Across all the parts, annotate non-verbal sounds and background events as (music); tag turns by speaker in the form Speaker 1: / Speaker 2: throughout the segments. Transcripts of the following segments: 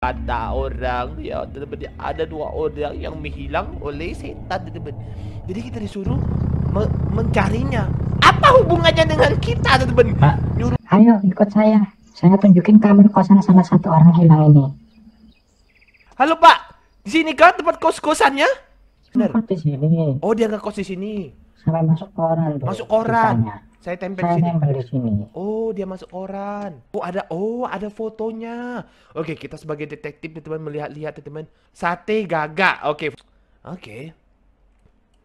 Speaker 1: ada orang ya teman-teman ada dua orang yang menghilang oleh setan teman-teman jadi kita disuruh me mencarinya apa hubungannya dengan kita teman-teman
Speaker 2: nyuruh ayo ikut saya saya tunjukin kamar kosan sama satu orang hilang ini
Speaker 1: halo pak di sini kan tempat kos kosannya Benar. di sini oh dia nggak kos di sini sampai masuk koran tuh, masuk koran ceritanya. Saya tempel di sini. di sini. Oh, dia masuk koran. Oh, ada oh, ada fotonya. Oke, kita sebagai detektif teman melihat-lihat teman. Sate gagak. Oke. Oke.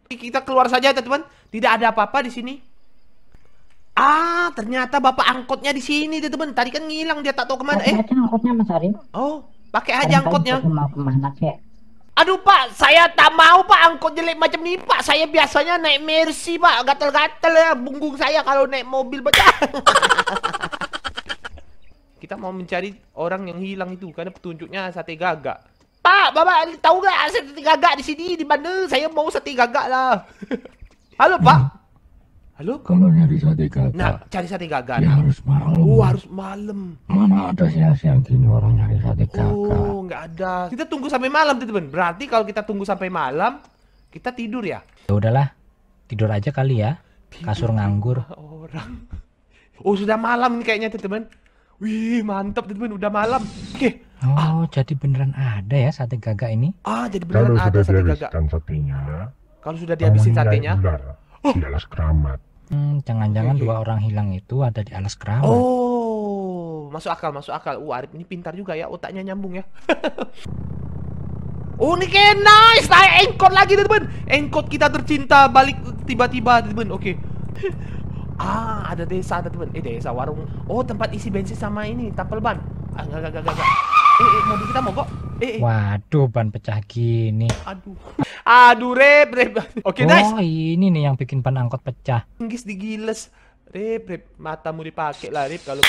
Speaker 1: Kita keluar saja teman. Tidak ada apa-apa di sini. Ah, ternyata bapak angkotnya di sini teman. Tadi kan ngilang dia tak tahu kemana. eh, angkotnya Mas Arif. Oh, pakai aja angkotnya.
Speaker 2: Kemana kek?
Speaker 1: Aduh pak, saya tak mau pak angkot jelek macam ini pak. Saya biasanya naik Mercy pak. Gatal-gatal ya bunggung saya kalau naik mobil pak. (laughs) Kita mau mencari orang yang hilang itu karena petunjuknya sate gagak. Pak, bapak tahu nggak? sate gagak di sini di mana? Saya mau sate gagak lah. Halo pak. Halo? Kalau nyari sate gagak. Nah, cari sate gagak. Ya
Speaker 2: harus malam. Oh,
Speaker 1: harus malam.
Speaker 2: Mana ada siang-siang gini orang nyari sate gagak. Oh
Speaker 1: nggak ada. Kita tunggu sampai malam, teman. teman Berarti kalau kita tunggu sampai malam, kita tidur ya? Ya
Speaker 2: udahlah, tidur aja kali ya. Tidur Kasur nganggur.
Speaker 1: Orang. Oh sudah malam ini kayaknya teman. teman Wih mantap teman, teman udah malam. Oke. Okay.
Speaker 2: Oh ah. jadi beneran ada ya sate gagak ini?
Speaker 1: Ah jadi beneran kalau ada sate gagak. Kalau sudah dihabiskan satenya. Kalau sudah
Speaker 2: dihabisin satenya. oh. Di alas keramat. Hmm, jangan-jangan okay. dua orang hilang itu ada di alas
Speaker 1: keramat. Oh, masuk akal, masuk akal. Uh, Arif ini pintar juga ya, otaknya nyambung ya. oh, (laughs) ini kayak nice. Nah, engkot lagi, teman. Engkot kita tercinta balik tiba-tiba, teman. Oke. (laughs) ah, ada desa, ada teman. Eh, desa warung. Oh, tempat isi bensin sama ini, tapel ban. Ah, enggak, enggak, enggak, enggak. Eh, eh, mobil kita mogok. Eh, eh.
Speaker 2: Waduh, ban pecah gini.
Speaker 1: Aduh. Aduh, rep, rep. (laughs) Oke, okay, oh, nice. Oh,
Speaker 2: ini nih yang bikin ban angkot pecah.
Speaker 1: Inggris digiles. rep rep matamu dipakai lah, rep. kalau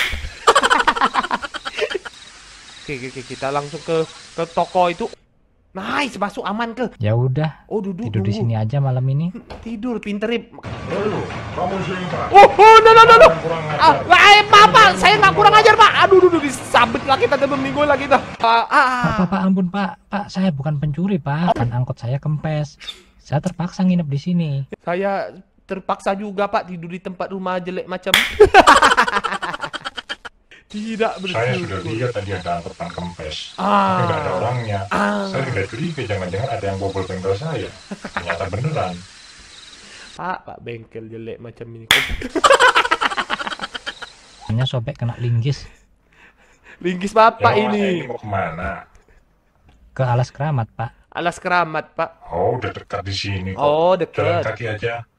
Speaker 1: oke, oke, oke, kita langsung ke ke toko itu. Nice, masuk aman ke.
Speaker 2: Ya udah. Oh,
Speaker 1: duduk. Tidur di sini
Speaker 2: aja malam ini.
Speaker 1: Hmm, tidur pinterip. Oh, oh, no no no no. Ah, eh, papa, saya nggak kurang ajar, Pak. Aduh, aduh, disabet lagi dalam minggu lagi dah. Ah, ah. ah.
Speaker 2: Pak, Pak, ampun, Pak. Pak, saya bukan pencuri, Pak. Kan angkot saya kempes. Saya terpaksa nginep di sini.
Speaker 1: Saya terpaksa juga, Pak, tidur di tempat rumah jelek macam. (laughs) tidak bersyukur. Saya sudah
Speaker 2: lihat tadi ada tukang kempes, ah. tapi nggak ada orangnya. Ah. Saya tidak curiga, jangan-jangan ada yang bobol bengkel saya. Ternyata beneran.
Speaker 1: Pak, pak bengkel jelek macam ini.
Speaker 2: Hanya sobek kena linggis.
Speaker 1: Linggis bapak ya, ini. ini mau kemana?
Speaker 2: Ke alas keramat, pak.
Speaker 1: Alas keramat, pak. Oh, udah dekat di sini kok. Oh, dekat. Jalan kaki aja.